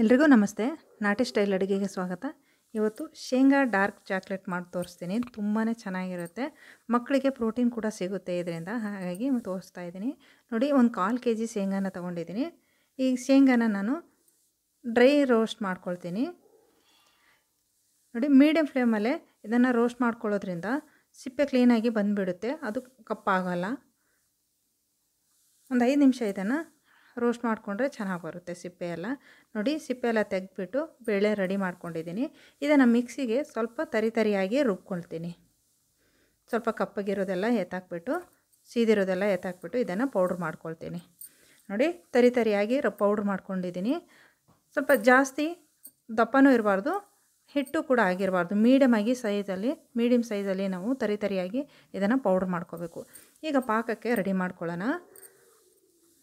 ಎಲ್ರಿಗೂ ನಮಸ್ತೆ ನಾಟಿ ಸ್ಟೈಲ್ ಅಡುಗೆಗೆ ಸ್ವಾಗತ ಇವತ್ತು ಶೇಂಗಾ ಡಾರ್ಕ್ ಚಾಕ್ಲೇಟ್ ಮಾಡಿ ತೋರಿಸ್ತೀನಿ ತುಂಬಾ ಚೆನ್ನಾಗಿರುತ್ತೆ ಮಕ್ಕಳಿಗೆ ಪ್ರೋಟೀನ್ ಕೂಡ ಸಿಗುತ್ತೆ ಇದರಿಂದ ಹಾಗಾಗಿ ತೋರಿಸ್ತಾ ಇದ್ದೀನಿ ನೋಡಿ ಒಂದು ಕಾಲು ಕೆ ಜಿ ಶೇಂಗಾನ ತೊಗೊಂಡಿದ್ದೀನಿ ಈ ಶೇಂಗಾನ ನಾನು ಡ್ರೈ ರೋಸ್ಟ್ ಮಾಡ್ಕೊಳ್ತೀನಿ ನೋಡಿ ಮೀಡಿಯಮ್ ಫ್ಲೇಮಲ್ಲೇ ಇದನ್ನು ರೋಸ್ಟ್ ಮಾಡ್ಕೊಳ್ಳೋದ್ರಿಂದ ಸಿಪ್ಪೆ ಕ್ಲೀನಾಗಿ ಬಂದುಬಿಡುತ್ತೆ ಅದು ಕಪ್ಪಾಗಲ್ಲ ಒಂದು ಐದು ನಿಮಿಷ ಇದನ್ನು ರೋಸ್ಟ್ ಮಾಡಿಕೊಂಡ್ರೆ ಚೆನ್ನಾಗಿ ಬರುತ್ತೆ ಸಿಪ್ಪೆ ಎಲ್ಲ ನೋಡಿ ಸಿಪ್ಪೆ ಎಲ್ಲ ತೆಗೆದ್ಬಿಟ್ಟು ಬೇಳೆ ರೆಡಿ ಮಾಡ್ಕೊಂಡಿದ್ದೀನಿ ಇದನ್ನು ಮಿಕ್ಸಿಗೆ ಸ್ವಲ್ಪ ತರಿ ತರಿಯಾಗಿ ರುಬ್ಕೊಳ್ತೀನಿ ಸ್ವಲ್ಪ ಕಪ್ಪಗಿರೋದೆಲ್ಲ ಎತ್ತಾಕ್ಬಿಟ್ಟು ಸೀದಿರೋದೆಲ್ಲ ಎತ್ತಾಕ್ಬಿಟ್ಟು ಇದನ್ನು ಪೌಡ್ರ್ ಮಾಡ್ಕೊಳ್ತೀನಿ ನೋಡಿ ತರಿ ತರಿಯಾಗಿ ಪೌಡ್ರ್ ಮಾಡ್ಕೊಂಡಿದ್ದೀನಿ ಸ್ವಲ್ಪ ಜಾಸ್ತಿ ದಪ್ಪನೂ ಇರಬಾರ್ದು ಹಿಟ್ಟು ಕೂಡ ಆಗಿರಬಾರ್ದು ಮೀಡಿಯಮಾಗಿ ಸೈಜಲ್ಲಿ ಮೀಡಿಯಮ್ ಸೈಜಲ್ಲಿ ನಾವು ತರಿ ತರಿಯಾಗಿ ಇದನ್ನು ಪೌಡ್ರ್ ಮಾಡ್ಕೋಬೇಕು ಈಗ ಪಾಕಕ್ಕೆ ರೆಡಿ ಮಾಡ್ಕೊಳ್ಳೋಣ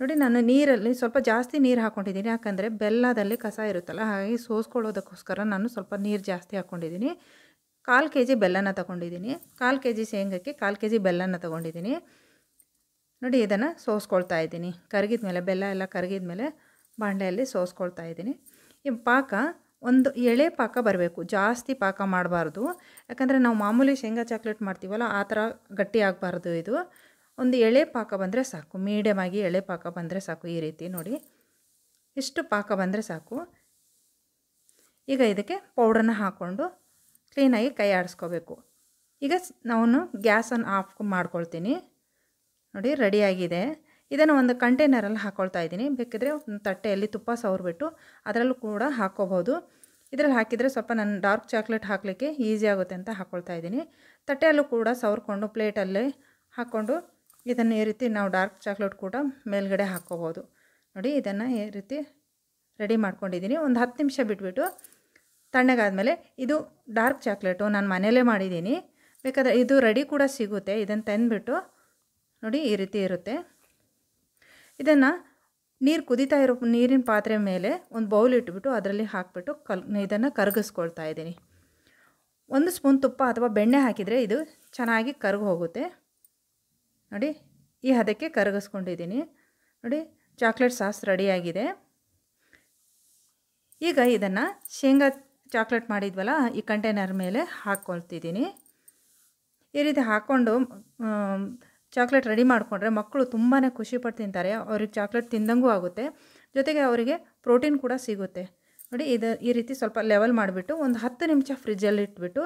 ನೋಡಿ ನಾನು ನೀರಲ್ಲಿ ಸ್ವಲ್ಪ ಜಾಸ್ತಿ ನೀರು ಹಾಕ್ಕೊಂಡಿದ್ದೀನಿ ಯಾಕಂದರೆ ಬೆಲ್ಲದಲ್ಲಿ ಕಸ ಇರುತ್ತಲ್ಲ ಹಾಗಾಗಿ ಸೋಸ್ಕೊಳ್ಳೋದಕ್ಕೋಸ್ಕರ ನಾನು ಸ್ವಲ್ಪ ನೀರು ಜಾಸ್ತಿ ಹಾಕ್ಕೊಂಡಿದ್ದೀನಿ ಕಾಲು ಕೆ ಜಿ ಬೆಲ್ಲನ ತಗೊಂಡಿದ್ದೀನಿ ಕಾಲು ಕೆ ಜಿ ಶೇಂಗಕ್ಕೆ ಕಾಲು ಕೆ ಜಿ ಬೆಲ್ಲನ ತಗೊಂಡಿದ್ದೀನಿ ನೋಡಿ ಇದನ್ನು ಸೋಸ್ಕೊಳ್ತಾ ಇದ್ದೀನಿ ಕರಗಿದ ಮೇಲೆ ಬೆಲ್ಲ ಎಲ್ಲ ಕರಗಿದ ಮೇಲೆ ಬಾಂಡೆಯಲ್ಲಿ ಸೋಸ್ಕೊಳ್ತಾ ಇದ್ದೀನಿ ಈ ಪಾಕ ಒಂದು ಎಳೆ ಪಾಕ ಬರಬೇಕು ಜಾಸ್ತಿ ಪಾಕ ಮಾಡಬಾರ್ದು ಯಾಕಂದರೆ ನಾವು ಮಾಮೂಲಿ ಶೇಂಗಾ ಚಾಕ್ಲೇಟ್ ಮಾಡ್ತೀವಲ್ಲ ಆ ಥರ ಗಟ್ಟಿ ಆಗಬಾರ್ದು ಇದು ಒಂದು ಎಳೆ ಪಾಕ ಬಂದರೆ ಸಾಕು ಮೀಡಿಯಮ್ ಆಗಿ ಎಳೆ ಪಾಕ ಬಂದರೆ ಸಾಕು ಈ ರೀತಿ ನೋಡಿ ಇಷ್ಟು ಪಾಕ ಬಂದರೆ ಸಾಕು ಈಗ ಇದಕ್ಕೆ ಪೌಡ್ರನ್ನ ಹಾಕ್ಕೊಂಡು ಕ್ಲೀನಾಗಿ ಕೈ ಆಡಿಸ್ಕೋಬೇಕು ಈಗ ನಾನು ಗ್ಯಾಸನ್ನು ಆಫ್ ಮಾಡ್ಕೊಳ್ತೀನಿ ನೋಡಿ ರೆಡಿಯಾಗಿದೆ ಇದನ್ನು ಒಂದು ಕಂಟೈನರಲ್ಲಿ ಹಾಕ್ಕೊಳ್ತಾ ಇದ್ದೀನಿ ಬೇಕಿದ್ರೆ ಒಂದು ತಟ್ಟೆಯಲ್ಲಿ ತುಪ್ಪ ಸವರ್ಬಿಟ್ಟು ಅದರಲ್ಲೂ ಕೂಡ ಹಾಕ್ಕೋಬೋದು ಇದರಲ್ಲಿ ಹಾಕಿದರೆ ಸ್ವಲ್ಪ ನಾನು ಡಾರ್ಕ್ ಚಾಕ್ಲೇಟ್ ಹಾಕಲಿಕ್ಕೆ ಈಸಿ ಆಗುತ್ತೆ ಅಂತ ಹಾಕ್ಕೊಳ್ತಾ ಇದ್ದೀನಿ ತಟ್ಟೆಯಲ್ಲೂ ಕೂಡ ಸವರ್ಕೊಂಡು ಪ್ಲೇಟಲ್ಲೇ ಹಾಕ್ಕೊಂಡು ಇದನ್ನು ಈ ರೀತಿ ನಾವು ಡಾರ್ಕ್ ಚಾಕ್ಲೇಟ್ ಕೂಡ ಮೇಲ್ಗಡೆ ಹಾಕ್ಕೋಬೋದು ನೋಡಿ ಇದನ್ನು ಈ ರೀತಿ ರೆಡಿ ಮಾಡ್ಕೊಂಡಿದ್ದೀನಿ ಒಂದು ಹತ್ತು ನಿಮಿಷ ಬಿಟ್ಬಿಟ್ಟು ತಣ್ಣಗಾದಮೇಲೆ ಇದು ಡಾರ್ಕ್ ಚಾಕ್ಲೇಟು ನಾನು ಮನೇಲೇ ಮಾಡಿದ್ದೀನಿ ಬೇಕಾದರೆ ಇದು ರೆಡಿ ಕೂಡ ಸಿಗುತ್ತೆ ಇದನ್ನು ತಂದುಬಿಟ್ಟು ನೋಡಿ ಈ ರೀತಿ ಇರುತ್ತೆ ಇದನ್ನು ನೀರು ಕುದಿತಾ ಇರೋ ನೀರಿನ ಪಾತ್ರೆ ಮೇಲೆ ಒಂದು ಬೌಲ್ ಇಟ್ಬಿಟ್ಟು ಅದರಲ್ಲಿ ಹಾಕಿಬಿಟ್ಟು ಕಲ್ ಇದನ್ನು ಕರಗಿಸ್ಕೊಳ್ತಾ ಇದ್ದೀನಿ ಒಂದು ಸ್ಪೂನ್ ತುಪ್ಪ ಅಥವಾ ಬೆಣ್ಣೆ ಹಾಕಿದರೆ ಇದು ಚೆನ್ನಾಗಿ ಕರಗಿ ಹೋಗುತ್ತೆ ನೋಡಿ ಈ ಹದಕ್ಕೆ ಕರಗಿಸ್ಕೊಂಡಿದ್ದೀನಿ ನೋಡಿ ಚಾಕ್ಲೇಟ್ ಸಾಸ್ ರೆಡಿಯಾಗಿದೆ ಈಗ ಇದನ್ನು ಶೇಂಗಾ ಚಾಕ್ಲೇಟ್ ಮಾಡಿದ್ವಲ್ಲ ಈ ಕಂಟೈನರ್ ಮೇಲೆ ಹಾಕ್ಕೊಳ್ತಿದ್ದೀನಿ ಈ ರೀತಿ ಹಾಕ್ಕೊಂಡು ಚಾಕ್ಲೇಟ್ ರೆಡಿ ಮಾಡಿಕೊಂಡ್ರೆ ಮಕ್ಕಳು ತುಂಬಾ ಖುಷಿಪಟ್ಟು ತಿಂತಾರೆ ಅವ್ರಿಗೆ ಚಾಕ್ಲೇಟ್ ತಿಂದಂಗೂ ಆಗುತ್ತೆ ಜೊತೆಗೆ ಅವರಿಗೆ ಪ್ರೋಟೀನ್ ಕೂಡ ಸಿಗುತ್ತೆ ನೋಡಿ ಇದು ಈ ರೀತಿ ಸ್ವಲ್ಪ ಲೆವೆಲ್ ಮಾಡಿಬಿಟ್ಟು ಒಂದು ಹತ್ತು ನಿಮಿಷ ಫ್ರಿಜ್ಜಲ್ಲಿ ಇಟ್ಬಿಟ್ಟು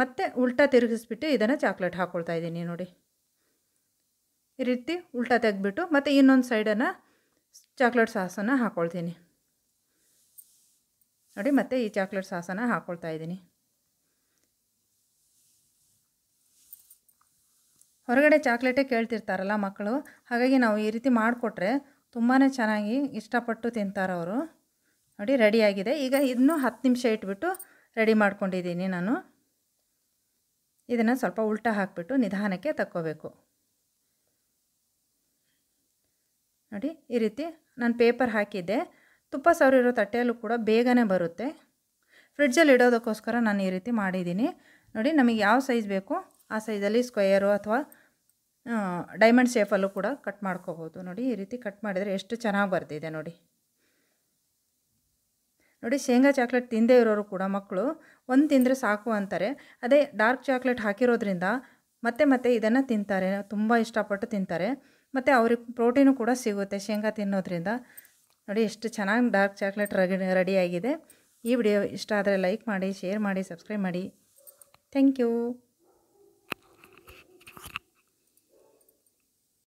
ಮತ್ತೆ ಉಲ್ಟಾ ತಿರುಗಿಸ್ಬಿಟ್ಟು ಇದನ್ನು ಚಾಕ್ಲೇಟ್ ಹಾಕ್ಕೊಳ್ತಾ ಇದ್ದೀನಿ ನೋಡಿ ಈ ರೀತಿ ಉಲ್ಟ ತೆಗೆದ್ಬಿಟ್ಟು ಮತ್ತು ಇನ್ನೊಂದು ಸೈಡನ್ನು ಚಾಕ್ಲೇಟ್ ಸಾಸನ್ನು ಹಾಕ್ಕೊಳ್ತೀನಿ ನೋಡಿ ಮತ್ತೆ ಈ ಚಾಕ್ಲೇಟ್ ಸಾಸನ್ನು ಹಾಕ್ಕೊಳ್ತಾ ಇದ್ದೀನಿ ಹೊರಗಡೆ ಚಾಕ್ಲೇಟೇ ಕೇಳ್ತಿರ್ತಾರಲ್ಲ ಮಕ್ಕಳು ಹಾಗಾಗಿ ನಾವು ಈ ರೀತಿ ಮಾಡಿಕೊಟ್ರೆ ತುಂಬಾ ಚೆನ್ನಾಗಿ ಇಷ್ಟಪಟ್ಟು ತಿಂತಾರವರು ನೋಡಿ ರೆಡಿಯಾಗಿದೆ ಈಗ ಇದನ್ನು ಹತ್ತು ನಿಮಿಷ ಇಟ್ಬಿಟ್ಟು ರೆಡಿ ಮಾಡ್ಕೊಂಡಿದ್ದೀನಿ ನಾನು ಇದನ್ನು ಸ್ವಲ್ಪ ಉಲ್ಟ ಹಾಕಿಬಿಟ್ಟು ನಿಧಾನಕ್ಕೆ ತಕ್ಕೋಬೇಕು ನೋಡಿ ಈ ರೀತಿ ನಾನು ಪೇಪರ್ ಹಾಕಿದ್ದೆ ತುಪ್ಪ ಸಾವಿರಿರೋ ತಟ್ಟೆಯಲ್ಲೂ ಕೂಡ ಬೇಗನೆ ಬರುತ್ತೆ ಫ್ರಿಡ್ಜಲ್ಲಿ ಇಡೋದಕ್ಕೋಸ್ಕರ ನಾನು ಈ ರೀತಿ ಮಾಡಿದ್ದೀನಿ ನೋಡಿ ನಮಗೆ ಯಾವ ಸೈಜ್ ಬೇಕು ಆ ಸೈಜಲ್ಲಿ ಸ್ಕ್ವಯರು ಅಥವಾ ಡೈಮಂಡ್ ಶೇಪಲ್ಲೂ ಕೂಡ ಕಟ್ ಮಾಡ್ಕೋಬೋದು ನೋಡಿ ಈ ರೀತಿ ಕಟ್ ಮಾಡಿದರೆ ಎಷ್ಟು ಚೆನ್ನಾಗಿ ಬರ್ತಿದೆ ನೋಡಿ ನೋಡಿ ಶೇಂಗಾ ಚಾಕ್ಲೇಟ್ ತಿಂದೇ ಇರೋರು ಕೂಡ ಮಕ್ಕಳು ಒಂದು ತಿಂದರೆ ಸಾಕು ಅಂತಾರೆ ಅದೇ ಡಾರ್ಕ್ ಚಾಕ್ಲೇಟ್ ಹಾಕಿರೋದ್ರಿಂದ ಮತ್ತೆ ಮತ್ತೆ ಇದನ್ನು ತಿಂತಾರೆ ತುಂಬ ಇಷ್ಟಪಟ್ಟು ತಿಂತಾರೆ ಮತ್ತು ಅವ್ರಿಗೆ ಪ್ರೋಟೀನು ಕೂಡ ಸಿಗುತ್ತೆ ಶೇಂಗಾ ತಿನ್ನೋದ್ರಿಂದ ನೋಡಿ ಎಷ್ಟು ಚೆನ್ನಾಗಿ ಡಾರ್ಕ್ ಚಾಕ್ಲೇಟ್ ರೆಡಿ ರೆಡಿಯಾಗಿದೆ ಈ ವಿಡಿಯೋ ಇಷ್ಟ ಆದರೆ ಲೈಕ್ ಮಾಡಿ ಶೇರ್ ಮಾಡಿ ಸಬ್ಸ್ಕ್ರೈಬ್ ಮಾಡಿ ಥ್ಯಾಂಕ್ ಯು